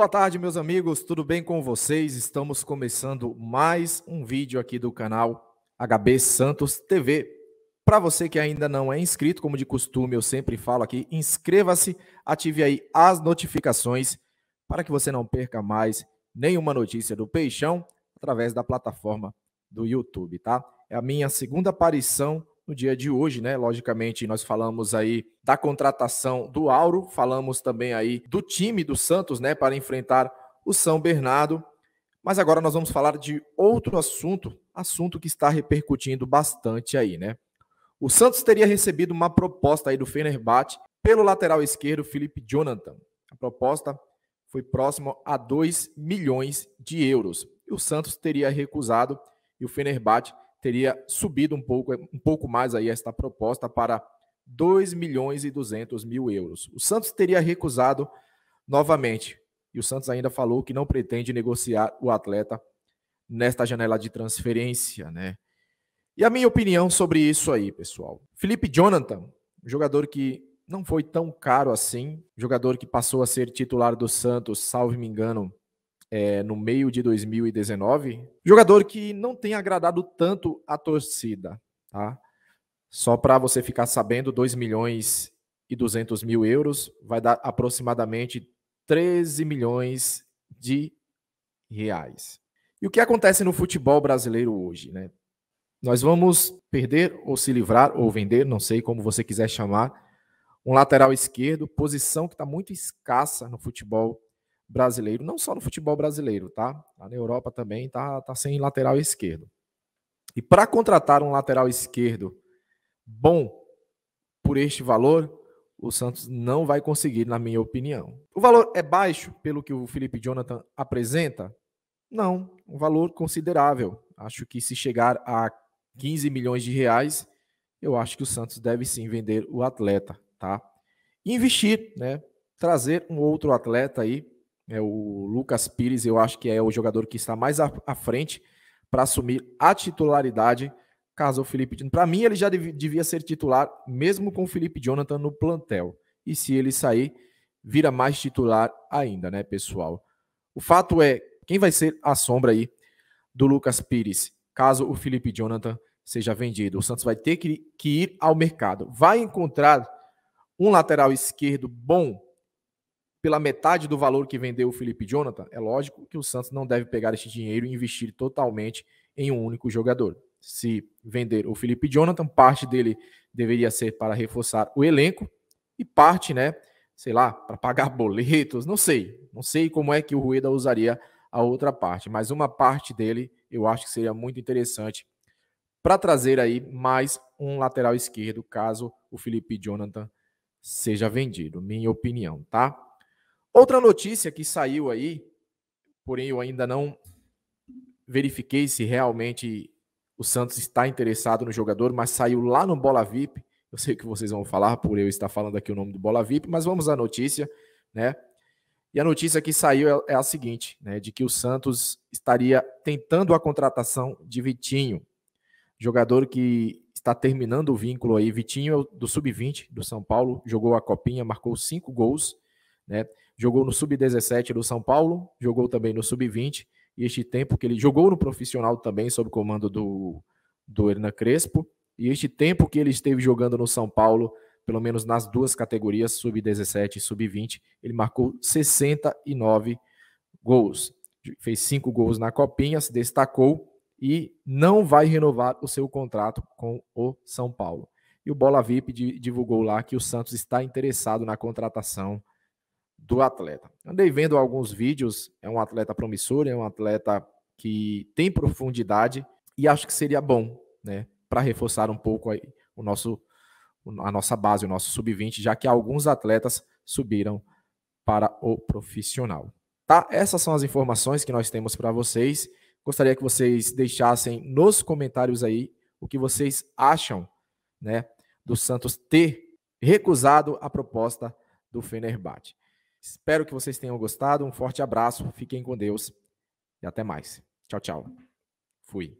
Boa tarde, meus amigos, tudo bem com vocês? Estamos começando mais um vídeo aqui do canal HB Santos TV. Para você que ainda não é inscrito, como de costume eu sempre falo aqui, inscreva-se, ative aí as notificações para que você não perca mais nenhuma notícia do Peixão através da plataforma do YouTube, tá? É a minha segunda aparição no dia de hoje, né? Logicamente, nós falamos aí da contratação do Auro, falamos também aí do time do Santos, né, para enfrentar o São Bernardo. Mas agora nós vamos falar de outro assunto, assunto que está repercutindo bastante aí, né? O Santos teria recebido uma proposta aí do Fenerbahçe pelo lateral esquerdo Felipe Jonathan. A proposta foi próxima a 2 milhões de euros. E o Santos teria recusado e o Fenerbahçe teria subido um pouco, um pouco mais aí esta proposta para 2 milhões e 200 mil euros. O Santos teria recusado novamente. E o Santos ainda falou que não pretende negociar o atleta nesta janela de transferência, né? E a minha opinião sobre isso aí, pessoal. Felipe Jonathan, jogador que não foi tão caro assim, jogador que passou a ser titular do Santos, salvo me engano, é, no meio de 2019. Jogador que não tem agradado tanto a torcida, tá? Só para você ficar sabendo, 2 milhões e 200 mil euros vai dar aproximadamente 13 milhões de reais. E o que acontece no futebol brasileiro hoje, né? Nós vamos perder ou se livrar ou vender, não sei como você quiser chamar, um lateral esquerdo, posição que está muito escassa no futebol brasileiro, não só no futebol brasileiro, tá? Lá na Europa também tá, tá sem lateral esquerdo. E para contratar um lateral esquerdo bom por este valor, o Santos não vai conseguir, na minha opinião. O valor é baixo pelo que o Felipe Jonathan apresenta? Não, um valor considerável. Acho que se chegar a 15 milhões de reais, eu acho que o Santos deve sim vender o atleta, tá? Investir, né? Trazer um outro atleta aí é o Lucas Pires, eu acho que é o jogador que está mais à frente para assumir a titularidade caso o Felipe. Para mim, ele já devia ser titular, mesmo com o Felipe Jonathan no plantel. E se ele sair, vira mais titular ainda, né, pessoal? O fato é, quem vai ser a sombra aí do Lucas Pires, caso o Felipe Jonathan seja vendido? O Santos vai ter que, que ir ao mercado. Vai encontrar um lateral esquerdo bom pela metade do valor que vendeu o Felipe Jonathan, é lógico que o Santos não deve pegar este dinheiro e investir totalmente em um único jogador. Se vender o Felipe Jonathan, parte dele deveria ser para reforçar o elenco e parte, né, sei lá, para pagar boletos, não sei. Não sei como é que o Rueda usaria a outra parte, mas uma parte dele eu acho que seria muito interessante para trazer aí mais um lateral esquerdo, caso o Felipe Jonathan seja vendido, minha opinião, tá? Outra notícia que saiu aí, porém eu ainda não verifiquei se realmente o Santos está interessado no jogador, mas saiu lá no Bola VIP. Eu sei que vocês vão falar por eu estar falando aqui o nome do Bola VIP, mas vamos à notícia, né? E a notícia que saiu é, é a seguinte, né, de que o Santos estaria tentando a contratação de Vitinho, jogador que está terminando o vínculo aí. Vitinho é do sub-20 do São Paulo, jogou a copinha, marcou cinco gols, né? Jogou no sub-17 do São Paulo, jogou também no sub-20, e este tempo que ele jogou no profissional também, sob comando do, do Hernan Crespo, e este tempo que ele esteve jogando no São Paulo, pelo menos nas duas categorias, sub-17 e sub-20, ele marcou 69 gols. Fez cinco gols na Copinha, se destacou e não vai renovar o seu contrato com o São Paulo. E o Bola VIP divulgou lá que o Santos está interessado na contratação do atleta. Andei vendo alguns vídeos, é um atleta promissor, é um atleta que tem profundidade e acho que seria bom, né, para reforçar um pouco aí o nosso a nossa base, o nosso sub-20, já que alguns atletas subiram para o profissional. Tá? Essas são as informações que nós temos para vocês. Gostaria que vocês deixassem nos comentários aí o que vocês acham, né, do Santos ter recusado a proposta do Fenerbahçe. Espero que vocês tenham gostado. Um forte abraço, fiquem com Deus e até mais. Tchau, tchau. Fui.